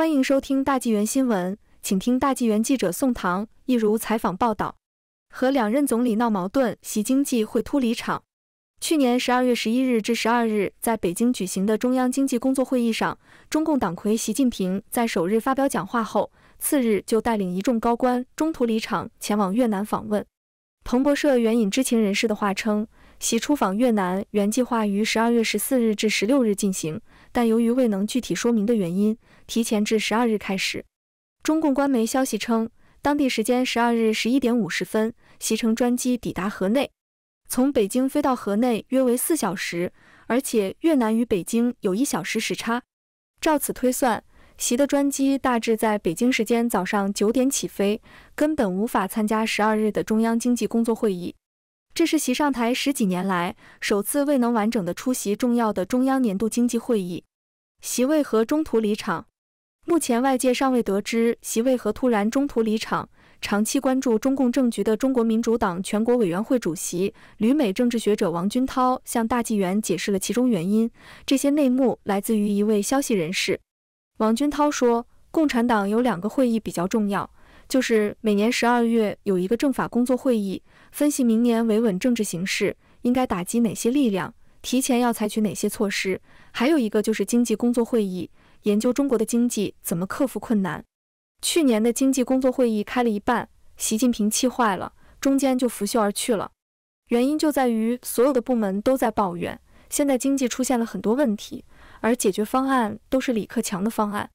欢迎收听大纪元新闻，请听大纪元记者宋唐一如采访报道：和两任总理闹矛盾，习经济会突离场。去年十二月十一日至十二日，在北京举行的中央经济工作会议上，中共党魁习近平在首日发表讲话后，次日就带领一众高官中途离场，前往越南访问。彭博社援引知情人士的话称，习出访越南原计划于十二月十四日至十六日进行，但由于未能具体说明的原因。提前至十二日开始。中共官媒消息称，当地时间十二日十一点五十分，习乘专机抵达河内，从北京飞到河内约为四小时，而且越南与北京有一小时时差。照此推算，习的专机大致在北京时间早上九点起飞，根本无法参加十二日的中央经济工作会议。这是习上台十几年来首次未能完整的出席重要的中央年度经济会议，习为何中途离场？目前外界尚未得知席为何突然中途离场。长期关注中共政局的中国民主党全国委员会主席、旅美政治学者王军涛向大纪元解释了其中原因。这些内幕来自于一位消息人士。王军涛说，共产党有两个会议比较重要，就是每年十二月有一个政法工作会议，分析明年维稳政治形势应该打击哪些力量，提前要采取哪些措施；还有一个就是经济工作会议。研究中国的经济怎么克服困难。去年的经济工作会议开了一半，习近平气坏了，中间就拂袖而去了。原因就在于所有的部门都在抱怨，现在经济出现了很多问题，而解决方案都是李克强的方案。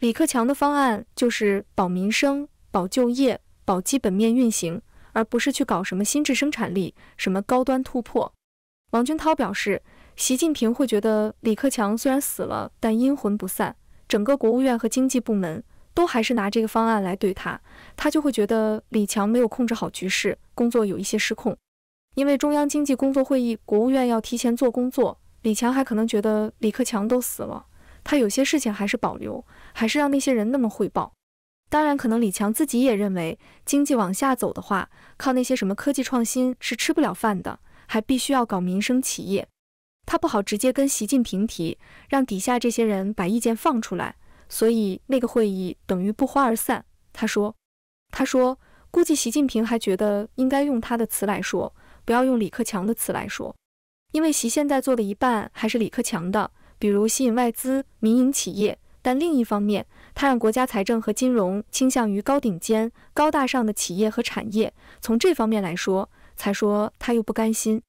李克强的方案就是保民生、保就业、保基本面运行，而不是去搞什么新质生产力、什么高端突破。王军涛表示。习近平会觉得李克强虽然死了，但阴魂不散，整个国务院和经济部门都还是拿这个方案来对他，他就会觉得李强没有控制好局势，工作有一些失控。因为中央经济工作会议，国务院要提前做工作，李强还可能觉得李克强都死了，他有些事情还是保留，还是让那些人那么汇报。当然，可能李强自己也认为，经济往下走的话，靠那些什么科技创新是吃不了饭的，还必须要搞民生企业。他不好直接跟习近平提，让底下这些人把意见放出来，所以那个会议等于不欢而散。他说，他说估计习近平还觉得应该用他的词来说，不要用李克强的词来说，因为习现在做的一半还是李克强的，比如吸引外资、民营企业，但另一方面，他让国家财政和金融倾向于高顶尖、高大上的企业和产业，从这方面来说，才说他又不甘心。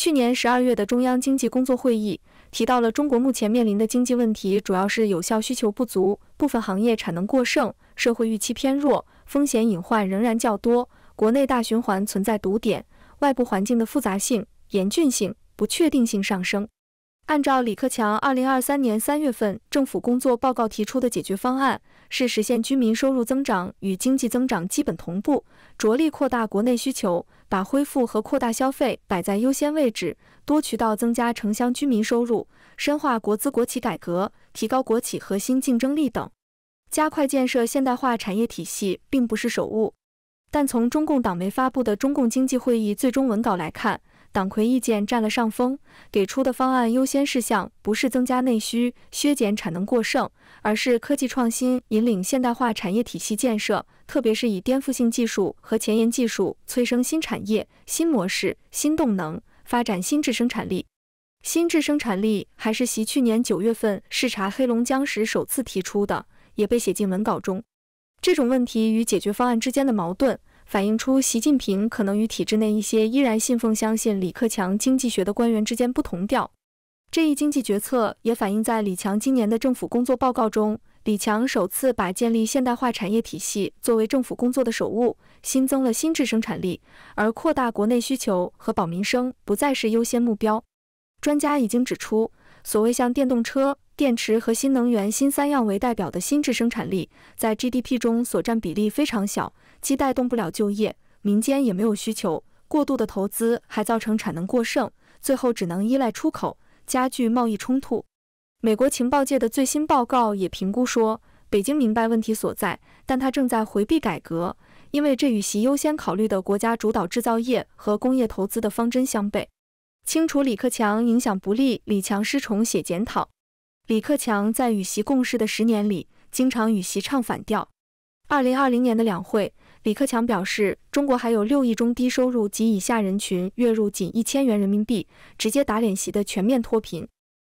去年十二月的中央经济工作会议提到了中国目前面临的经济问题，主要是有效需求不足、部分行业产能过剩、社会预期偏弱、风险隐患仍然较多、国内大循环存在堵点、外部环境的复杂性、严峻性、不确定性上升。按照李克强二零二三年三月份政府工作报告提出的解决方案，是实现居民收入增长与经济增长基本同步，着力扩大国内需求，把恢复和扩大消费摆在优先位置，多渠道增加城乡居民收入，深化国资国企改革，提高国企核心竞争力等，加快建设现代化产业体系并不是手误，但从中共党媒发布的中共经济会议最终文稿来看。党魁意见占了上风，给出的方案优先事项不是增加内需、削减产能过剩，而是科技创新引领现代化产业体系建设，特别是以颠覆性技术和前沿技术催生新产业、新模式、新动能，发展新质生产力。新质生产力还是习去年九月份视察黑龙江时首次提出的，也被写进文稿中。这种问题与解决方案之间的矛盾。反映出习近平可能与体制内一些依然信奉、相信李克强经济学的官员之间不同调。这一经济决策也反映在李强今年的政府工作报告中。李强首次把建立现代化产业体系作为政府工作的首务，新增了新质生产力，而扩大国内需求和保民生不再是优先目标。专家已经指出，所谓像电动车。电池和新能源新三样为代表的新质生产力，在 GDP 中所占比例非常小，既带动不了就业，民间也没有需求。过度的投资还造成产能过剩，最后只能依赖出口，加剧贸易冲突。美国情报界的最新报告也评估说，北京明白问题所在，但他正在回避改革，因为这与其优先考虑的国家主导制造业和工业投资的方针相悖。清除李克强影响不利，李强失宠写检讨。李克强在与习共事的十年里，经常与习唱反调。二零二零年的两会，李克强表示，中国还有六亿中低收入及以下人群，月入仅一千元人民币，直接打脸习的全面脱贫。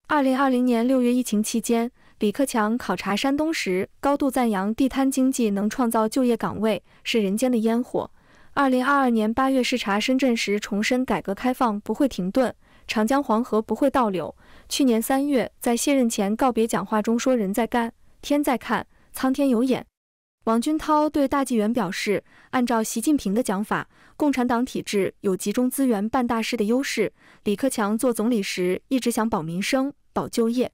二零二零年六月疫情期间，李克强考察山东时，高度赞扬地摊经济能创造就业岗位，是人间的烟火。二零二二年八月视察深圳时，重申改革开放不会停顿。长江黄河不会倒流。去年三月，在卸任前告别讲话中说：“人在干，天在看，苍天有眼。”王军涛对大纪元表示，按照习近平的讲法，共产党体制有集中资源办大事的优势。李克强做总理时一直想保民生、保就业。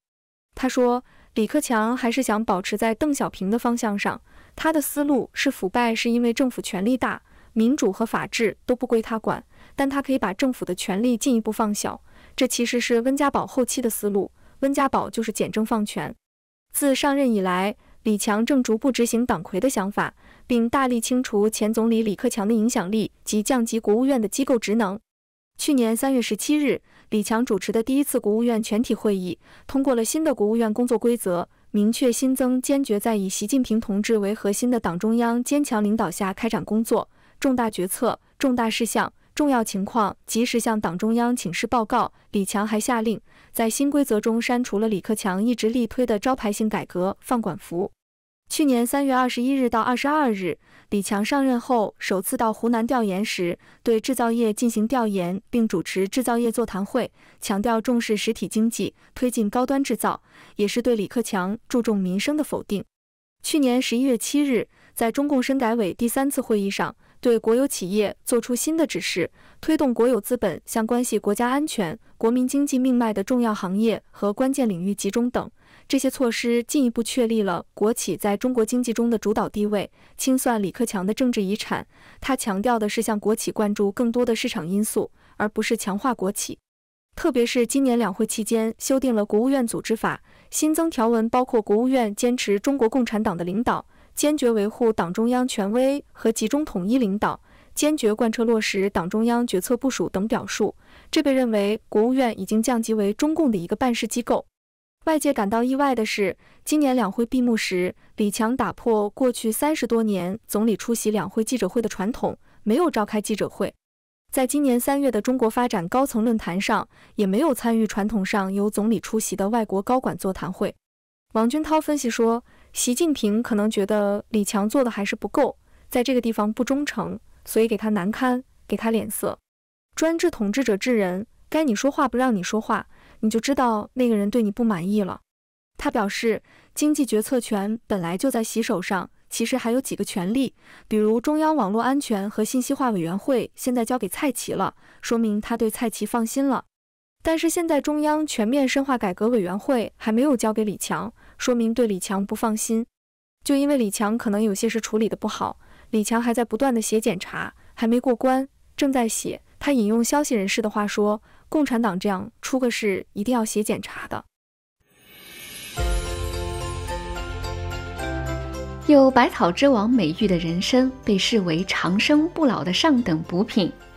他说，李克强还是想保持在邓小平的方向上，他的思路是腐败是因为政府权力大，民主和法治都不归他管。但他可以把政府的权力进一步放小，这其实是温家宝后期的思路。温家宝就是简政放权。自上任以来，李强正逐步执行党魁的想法，并大力清除前总理李克强的影响力及降级国务院的机构职能。去年三月十七日，李强主持的第一次国务院全体会议通过了新的国务院工作规则，明确新增坚决在以习近平同志为核心的党中央坚强领导下开展工作，重大决策、重大事项。重要情况及时向党中央请示报告。李强还下令在新规则中删除了李克强一直力推的招牌性改革放管服。去年三月二十一日到二十二日，李强上任后首次到湖南调研时，对制造业进行调研，并主持制造业座谈会，强调重视实体经济、推进高端制造，也是对李克强注重民生的否定。去年十一月七日，在中共深改委第三次会议上。对国有企业作出新的指示，推动国有资本向关系国家安全、国民经济命脉的重要行业和关键领域集中等，这些措施进一步确立了国企在中国经济中的主导地位。清算李克强的政治遗产，他强调的是向国企灌注更多的市场因素，而不是强化国企。特别是今年两会期间，修订了国务院组织法，新增条文包括国务院坚持中国共产党的领导。坚决维护党中央权威和集中统一领导，坚决贯彻落实党中央决策部署等表述，这被认为国务院已经降级为中共的一个办事机构。外界感到意外的是，今年两会闭幕时，李强打破过去三十多年总理出席两会记者会的传统，没有召开记者会。在今年三月的中国发展高层论坛上，也没有参与传统上由总理出席的外国高管座谈会。王军涛分析说。习近平可能觉得李强做的还是不够，在这个地方不忠诚，所以给他难堪，给他脸色。专制统治者治人，该你说话不让你说话，你就知道那个人对你不满意了。他表示，经济决策权本来就在习手上，其实还有几个权力，比如中央网络安全和信息化委员会现在交给蔡奇了，说明他对蔡奇放心了。但是现在中央全面深化改革委员会还没有交给李强。说明对李强不放心，就因为李强可能有些事处理的不好，李强还在不断的写检查，还没过关，正在写。他引用消息人士的话说：“共产党这样出个事，一定要写检查的。”有“百草之王”美誉的人参，被视为长生不老的上等补品。